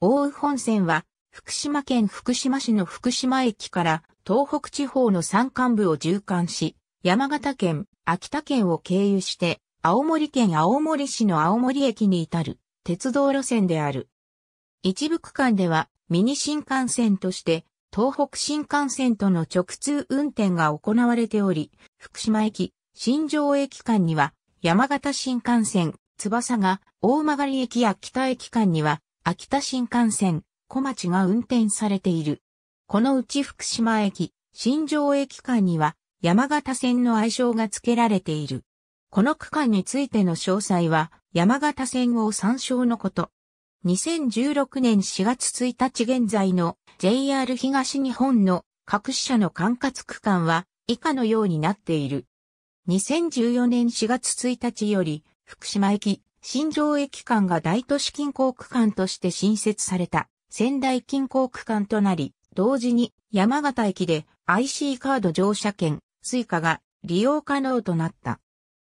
大宇本線は、福島県福島市の福島駅から東北地方の山間部を縦貫し、山形県、秋田県を経由して、青森県青森市の青森駅に至る鉄道路線である。一部区間ではミニ新幹線として東北新幹線との直通運転が行われており、福島駅、新庄駅間には山形新幹線、翼が大曲駅や北駅間には秋田新幹線、小町が運転されている。このうち福島駅、新庄駅間には山形線の愛称が付けられている。この区間についての詳細は山形線を参照のこと。2016年4月1日現在の JR 東日本の各社の管轄区間は以下のようになっている。2014年4月1日より福島駅、新城駅間が大都市近郊区間として新設された仙台近郊区間となり、同時に山形駅で IC カード乗車券、スイカが利用可能となった。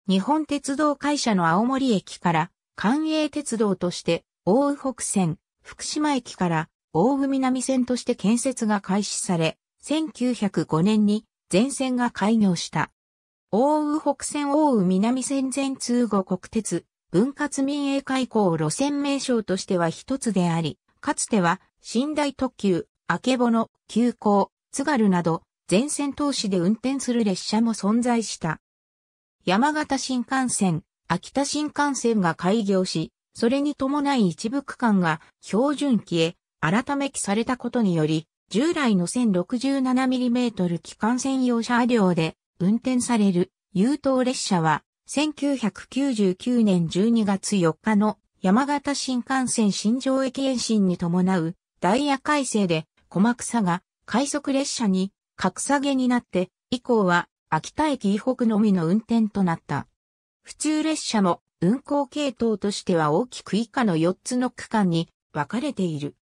日本鉄道会社の青森駅から関営鉄道として大宇北線、福島駅から大宇南線として建設が開始され、1905年に全線が開業した。大宇北線大宇南線全通後国鉄分割民営化以降路線名称としては一つであり、かつては、寝台特急、あけぼの、急行、津軽など、全線投資で運転する列車も存在した。山形新幹線、秋田新幹線が開業し、それに伴い一部区間が標準機へ改め機されたことにより、従来の 1067mm 機関専用車両で運転される優等列車は1999年12月4日の山形新幹線新庄駅延伸に伴うダイヤ改正で松佐が快速列車に格下げになって以降は秋田駅以北のみの運転となった。普通列車も運行系統としては大きく以下の4つの区間に分かれている。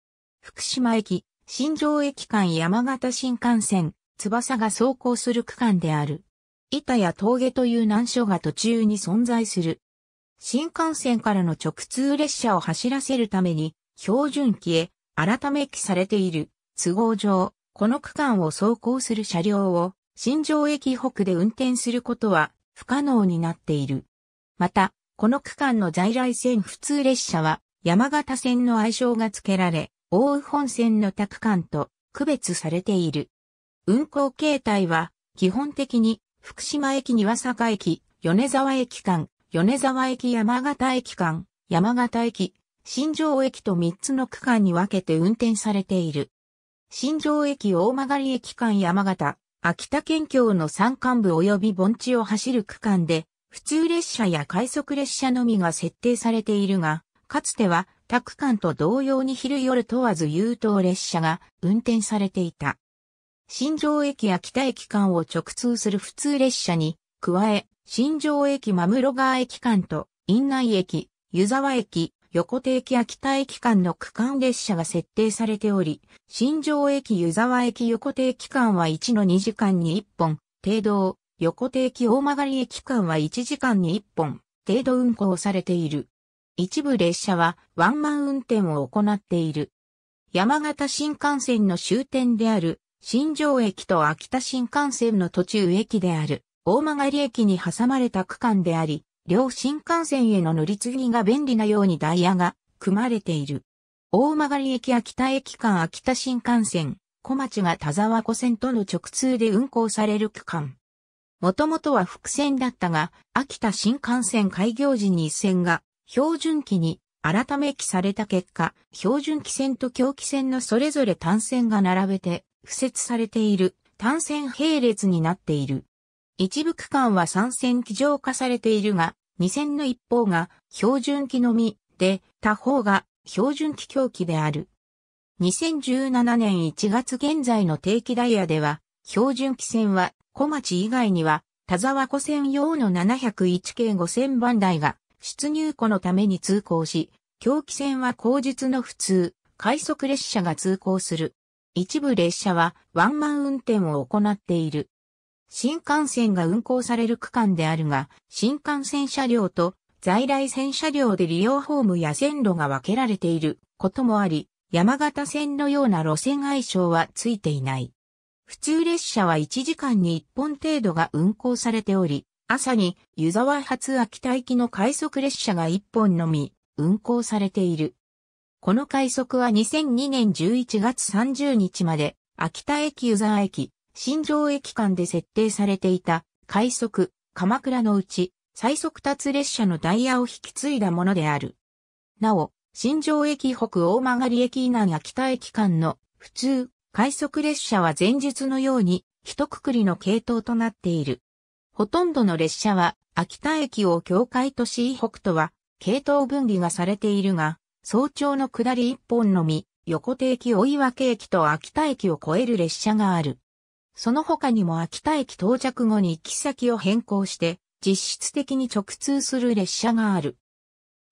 福島駅、新庄駅間山形新幹線、翼が走行する区間である。板や峠という難所が途中に存在する。新幹線からの直通列車を走らせるために、標準機へ改め機されている都合上、この区間を走行する車両を新庄駅北で運転することは不可能になっている。また、この区間の在来線普通列車は山形線の愛称が付けられ、大宇本線の他区間と区別されている。運行形態は基本的に福島駅には坂駅、米沢駅間、米沢駅山形駅間、山形駅、新城駅と3つの区間に分けて運転されている。新城駅大曲駅間山形、秋田県境の山間部及び盆地を走る区間で、普通列車や快速列車のみが設定されているが、かつては他区間と同様に昼夜問わず優等列車が運転されていた。新庄駅や北駅間を直通する普通列車に、加え、新庄駅真室川駅間と、院内駅、湯沢駅、横手駅や北駅間の区間列車が設定されており、新庄駅湯沢駅横手駅間は1の2時間に1本、程度、横手駅大曲駅間は1時間に1本、程度運行されている。一部列車はワンマン運転を行っている。山形新幹線の終点である新庄駅と秋田新幹線の途中駅である大曲駅に挟まれた区間であり、両新幹線への乗り継ぎが便利なようにダイヤが組まれている。大曲駅秋田駅間秋田新幹線、小町が田沢湖線との直通で運行される区間。もともとは複線だったが、秋田新幹線開業時に一線が標準期に改め期された結果、標準期線と狂気線のそれぞれ単線が並べて敷設されている単線並列になっている。一部区間は3線基上化されているが、2線の一方が標準機のみで、他方が標準機狂気である。2017年1月現在の定期ダイヤでは、標準機線は小町以外には、田沢湖線用の701系5000番台が出入庫のために通行し、狂気線は後日の普通、快速列車が通行する。一部列車はワンマン運転を行っている。新幹線が運行される区間であるが、新幹線車両と在来線車両で利用ホームや線路が分けられていることもあり、山形線のような路線愛称はついていない。普通列車は1時間に1本程度が運行されており、朝に湯沢発秋田行きの快速列車が1本のみ運行されている。この快速は2002年11月30日まで、秋田駅湯沢駅、新城駅間で設定されていた、快速、鎌倉のうち、最速達列車のダイヤを引き継いだものである。なお、新城駅北大曲駅南秋田駅間の、普通、快速列車は前述のように、一括りの系統となっている。ほとんどの列車は、秋田駅を境界都市以北とは、系統分離がされているが、早朝の下り一本のみ、横手駅追分駅と秋田駅を越える列車がある。その他にも秋田駅到着後に行き先を変更して、実質的に直通する列車がある。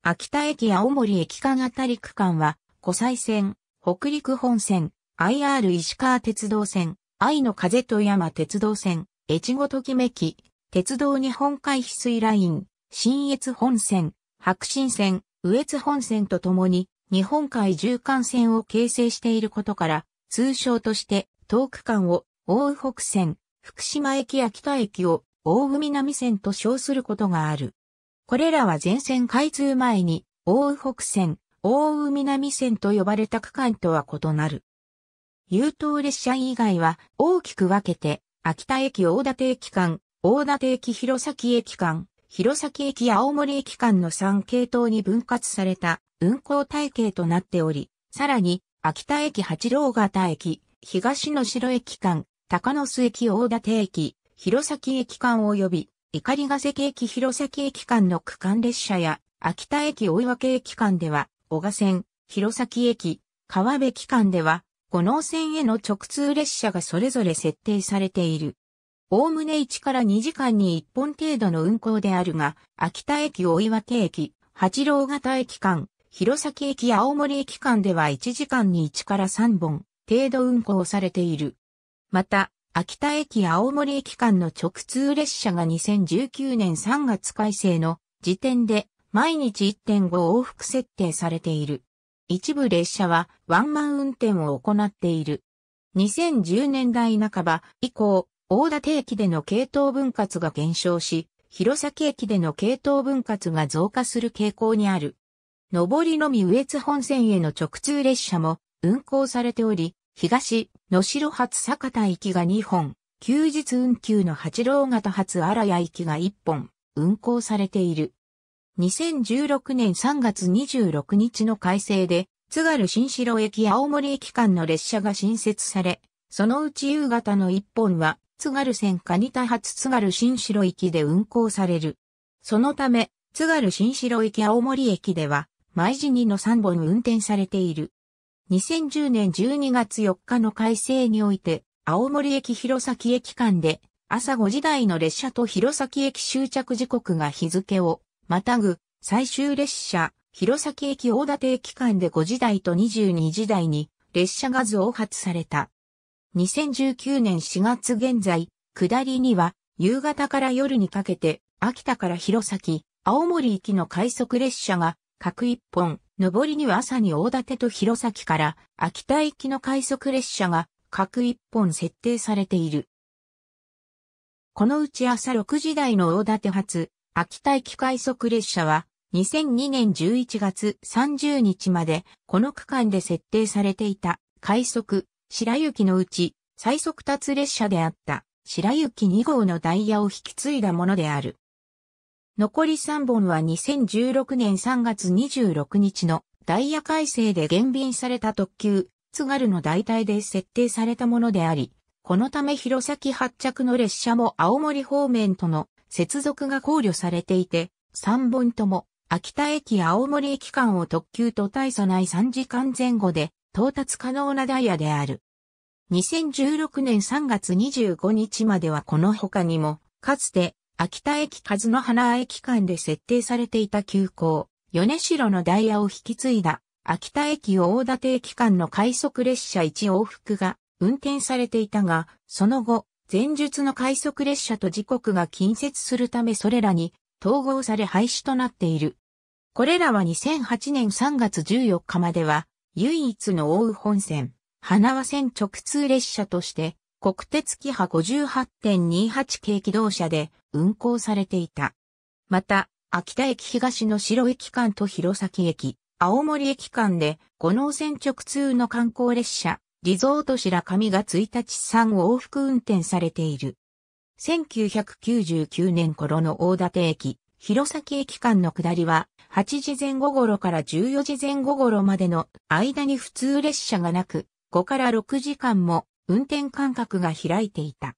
秋田駅青森駅間あたり区間は、湖西線、北陸本線、IR 石川鉄道線、愛の風と山鉄道線、越後ときめき、鉄道日本海翡翠ライン、新越本線、白新線、羽越本線とともに日本海縦貫線を形成していることから、通称として東区間を大羽北線、福島駅や北駅を大羽南線と称することがある。これらは全線開通前に大羽北線、大羽南線と呼ばれた区間とは異なる。優等列車以外は大きく分けて、秋田駅大館駅間、大館駅弘前駅間、弘前駅青森駅間の3系統に分割された運行体系となっており、さらに、秋田駅八郎潟駅、東の城駅間、高野須駅大館駅、弘前駅間及び、碇ヶ関駅弘前駅間の区間列車や、秋田駅大分駅間では、小賀線、弘前駅、川辺駅間では、五能線への直通列車がそれぞれ設定されている。おおむね1から2時間に1本程度の運行であるが、秋田駅大岩手駅、八郎型駅間、弘前駅青森駅間では1時間に1から3本程度運行されている。また、秋田駅青森駅間の直通列車が2019年3月改正の時点で毎日1.5往復設定されている。一部列車はワンマン運転を行っている。2010年代半ば以降、大館駅での系統分割が減少し、弘前駅での系統分割が増加する傾向にある。上りのみ上津本線への直通列車も運行されており、東、野城発坂田行きが2本、休日運休の八郎型発荒谷行きが1本、運行されている。2016年3月26日の改正で、津軽新城駅青森駅間の列車が新設され、そのうち夕方の1本は、津軽線蟹田発津軽新城駅で運行される。そのため、津軽新城駅青森駅では、毎時2の3本運転されている。2010年12月4日の改正において、青森駅弘前駅間で、朝5時台の列車と弘前駅終着時刻が日付を、またぐ、最終列車、弘前駅大館駅間で5時台と22時台に、列車が増発された。2019年4月現在、下りには、夕方から夜にかけて、秋田から弘前、青森行きの快速列車が、各一本、上りには朝に大館と弘前から、秋田行きの快速列車が、各一本設定されている。このうち朝6時台の大館発、秋田駅快速列車は、2002年11月30日まで、この区間で設定されていた、快速、白雪のうち最速達列車であった白雪2号のダイヤを引き継いだものである。残り3本は2016年3月26日のダイヤ改正で減便された特急、津軽の代替で設定されたものであり、このため弘前発着の列車も青森方面との接続が考慮されていて、3本とも秋田駅青森駅間を特急と大差ない3時間前後で到達可能なダイヤである。2016年3月25日まではこの他にも、かつて、秋田駅和野花駅間で設定されていた急行、米城のダイヤを引き継いだ、秋田駅大館駅間の快速列車1往復が運転されていたが、その後、前述の快速列車と時刻が近接するためそれらに統合され廃止となっている。これらは2008年3月14日までは唯一の奥羽本線、花輪線直通列車として、国鉄機ハ58.28系機動車で運行されていた。また、秋田駅東の白駅間と弘前駅、青森駅間で、五能線直通の観光列車、リゾート白神が1日3往復運転されている。1999年頃の大館駅、弘前駅間の下りは、8時前後頃から14時前後頃までの間に普通列車がなく、5から6時間も運転間隔が開いていた。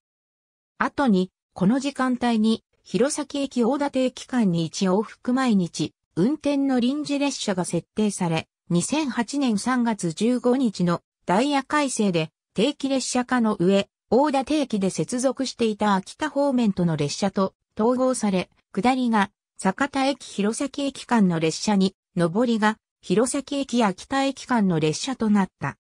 後に、この時間帯に、弘前駅大館駅間に1往復毎日、運転の臨時列車が設定され、2008年3月15日のダイヤ改正で定期列車化の上、大館駅で接続していた秋田方面との列車と統合され、下りが、坂田駅弘前駅間の列車に、上りが、弘前駅秋田駅間の列車となった。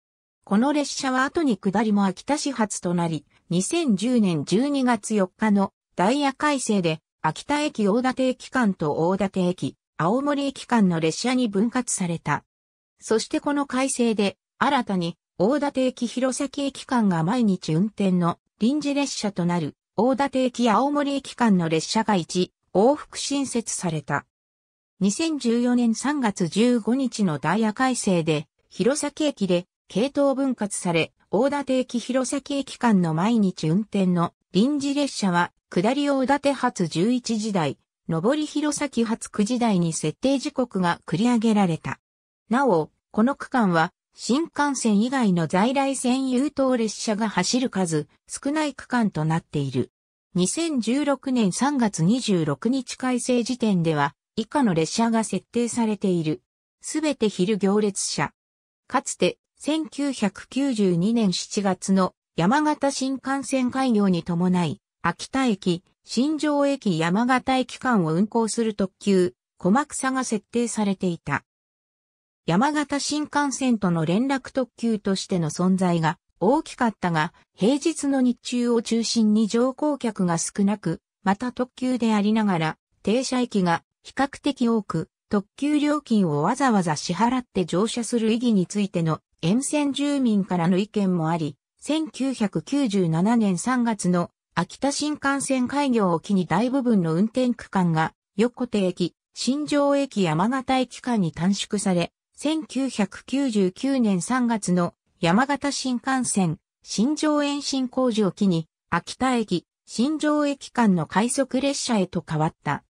この列車は後に下りも秋田始発となり、2010年12月4日のダイヤ改正で、秋田駅大館駅間と大館駅、青森駅間の列車に分割された。そしてこの改正で、新たに大館駅弘前駅間が毎日運転の臨時列車となる、大館駅青森駅間の列車が1、往復新設された。2014年3月15日のダイヤ改正で、弘前駅で系統分割され、大館駅弘前駅間の毎日運転の臨時列車は、下り大館発11時台、上り弘前発9時台に設定時刻が繰り上げられた。なお、この区間は、新幹線以外の在来線優等列車が走る数、少ない区間となっている。2016年3月26日改正時点では、以下の列車が設定されている。すべて昼行列車。かつて、1992年7月の山形新幹線開業に伴い、秋田駅、新庄駅山形駅間を運行する特急、小幕佐が設定されていた。山形新幹線との連絡特急としての存在が大きかったが、平日の日中を中心に乗降客が少なく、また特急でありながら、停車駅が比較的多く、特急料金をわざわざ支払って乗車する意義についての沿線住民からの意見もあり、1997年3月の秋田新幹線開業を機に大部分の運転区間が横手駅、新城駅山形駅間に短縮され、1999年3月の山形新幹線、新城延伸工事を機に、秋田駅、新城駅間の快速列車へと変わった。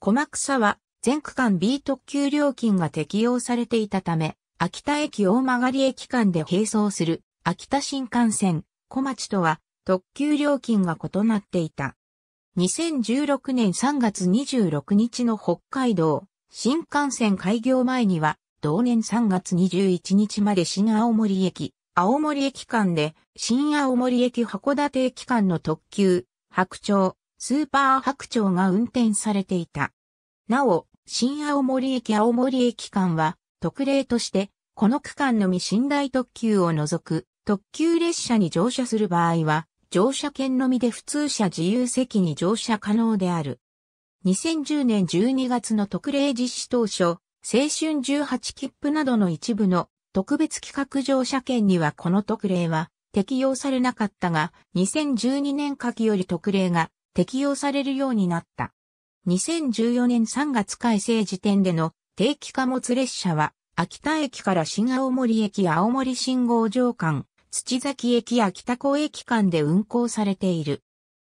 駒草は、全区間 B 特急料金が適用されていたため、秋田駅大曲駅間で並走する秋田新幹線小町とは特急料金が異なっていた。2016年3月26日の北海道新幹線開業前には同年3月21日まで新青森駅、青森駅間で、新青森駅函館駅間の特急、白鳥、スーパー白鳥が運転されていた。なお、新青森駅青森駅間は、特例として、この区間のみ寝台特急を除く、特急列車に乗車する場合は、乗車券のみで普通車自由席に乗車可能である。2010年12月の特例実施当初、青春18切符などの一部の特別企画乗車券にはこの特例は適用されなかったが、2012年夏季より特例が適用されるようになった。2014年3月改正時点での定期貨物列車は、秋田駅から新青森駅青森信号場間、土崎駅秋田港駅間で運行されている。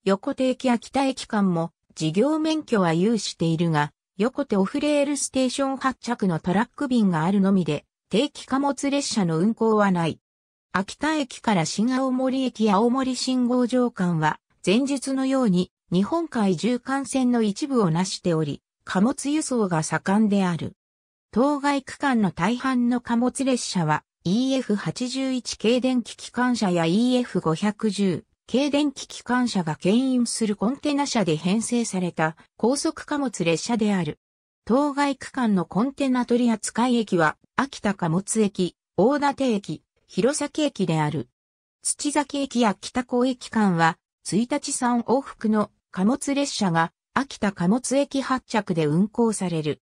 横手駅秋田駅間も事業免許は有しているが、横手オフレールステーション発着のトラック便があるのみで、定期貨物列車の運行はない。秋田駅から新青森駅青森信号場間は、前述のように日本海縦貫線の一部をなしており、貨物輸送が盛んである。当該区間の大半の貨物列車は EF81 軽電機機関車や EF510、軽電気機関車が牽引するコンテナ車で編成された高速貨物列車である。当該区間のコンテナ取扱駅は、秋田貨物駅、大館駅、弘前駅である。土崎駅や北港駅間は、1日3往復の貨物列車が、秋田貨物駅発着で運行される。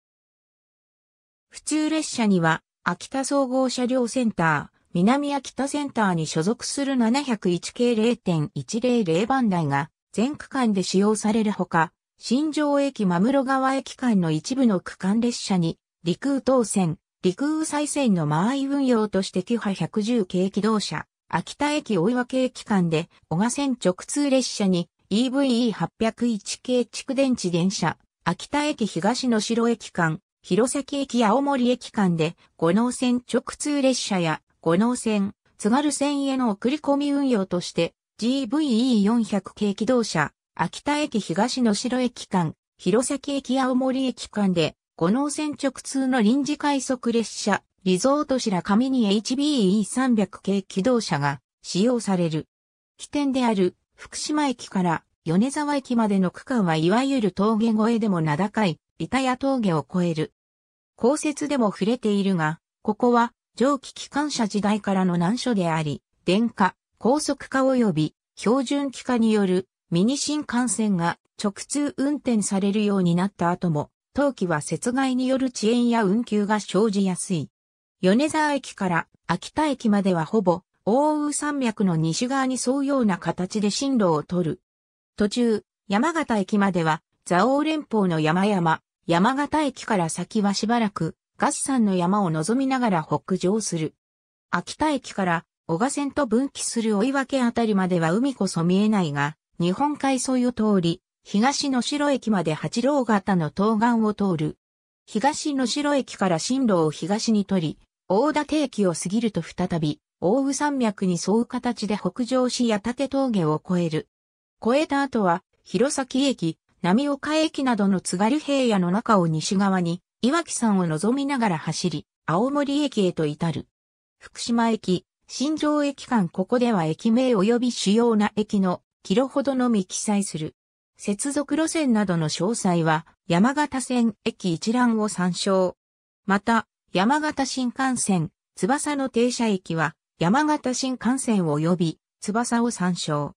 普通列車には、秋田総合車両センター、南秋田センターに所属する701系0.100番台が全区間で使用されるほか、新城駅真室川駅間の一部の区間列車に、陸羽東線、陸羽再線の間合い運用としてキハ110系機動車、秋田駅大岩系機関で、小賀線直通列車に EVE801 系蓄電池電車、秋田駅東の城駅間、弘前駅青森駅間で、五能線直通列車や五能線、津軽線への送り込み運用として GVE400 系機動車、秋田駅東の城駅間、弘前駅青森駅間で五能線直通の臨時快速列車、リゾート白上に HBE300 系機動車が使用される。起点である福島駅から米沢駅までの区間はいわゆる峠越えでも名高い板谷峠を越える。降雪でも触れているが、ここは蒸気機関車時代からの難所であり、電化、高速化及び標準機化によるミニ新幹線が直通運転されるようになった後も、冬季は雪害による遅延や運休が生じやすい。米沢駅から秋田駅まではほぼ、大雨山脈の西側に沿うような形で進路を取る。途中、山形駅までは、蔵王連峰の山々、山形駅から先はしばらく、ス山の山を望みながら北上する。秋田駅から小賀線と分岐する追分あたりまでは海こそ見えないが、日本海沿いを通り、東の城駅まで八郎型の東岸を通る。東の城駅から進路を東に取り、大館駅を過ぎると再び、大宇山脈に沿う形で北上し八立峠を越える。越えた後は、弘前駅、波岡駅などの津軽平野の中を西側に、岩木山を望みながら走り、青森駅へと至る。福島駅、新庄駅間ここでは駅名及び主要な駅のキロほどのみ記載する。接続路線などの詳細は山形線駅一覧を参照。また、山形新幹線、翼の停車駅は山形新幹線及び翼を参照。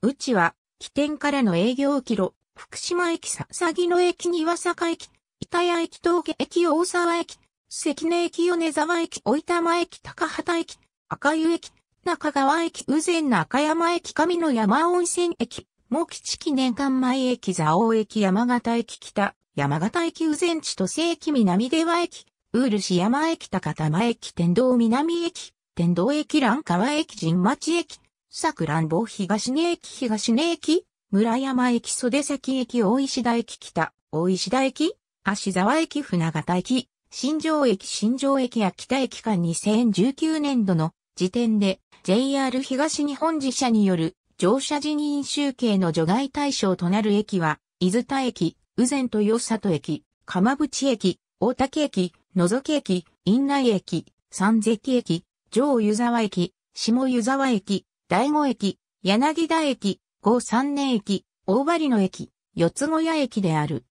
うちは起点からの営業キロ、福島駅ささぎの駅に岩坂駅板谷駅峠駅大沢駅、関根駅米沢駅大玉駅高畑駅、赤湯駅、中川駅宇前中山駅上野山温泉駅、茂吉記念館前駅蔵王駅山形駅北、山形駅宇前地都西駅南出羽駅、ウール市山駅高玉駅天道南駅、天道駅蘭川駅神町駅、桜んぼ東根駅東根駅、村山駅袖崎駅大石田駅北、大石田駅、芦沢駅船形駅、新城駅新城駅や北駅間2019年度の時点で JR 東日本自社による乗車人任集計の除外対象となる駅は、伊豆田駅、宇前豊里駅、釜淵駅、大竹駅、野崎駅、院内駅、三関駅、上湯沢駅、下湯沢駅、大子駅、柳田駅、五三年駅、大張の駅、四つ小屋駅である。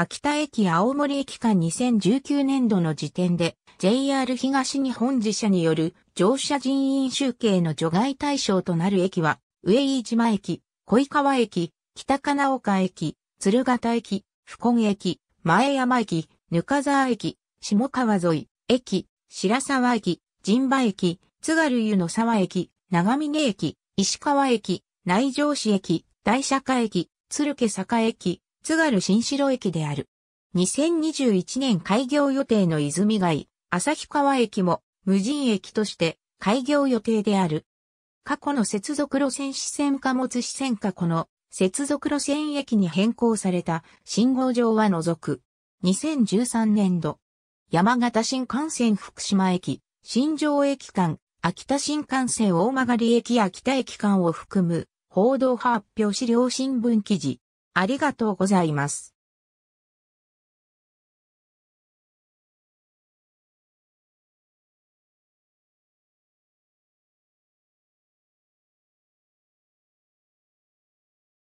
秋田駅青森駅間2019年度の時点で JR 東日本自社による乗車人員集計の除外対象となる駅は上飯島駅、小井川駅、北金岡駅、鶴形駅、福根駅、前山駅、ぬか沢駅、下川沿い、駅、白沢駅、神馬駅、津軽湯の沢駅、長峰駅、石川駅、内城市駅、大釈駅、鶴家坂駅、津軽新城駅である。2021年開業予定の泉街、旭川駅も無人駅として開業予定である。過去の接続路線支線貨物支線かこの接続路線駅に変更された信号場は除く。2013年度、山形新幹線福島駅、新庄駅間、秋田新幹線大曲駅秋田駅間を含む報道発表資料新聞記事。ありがとうございます。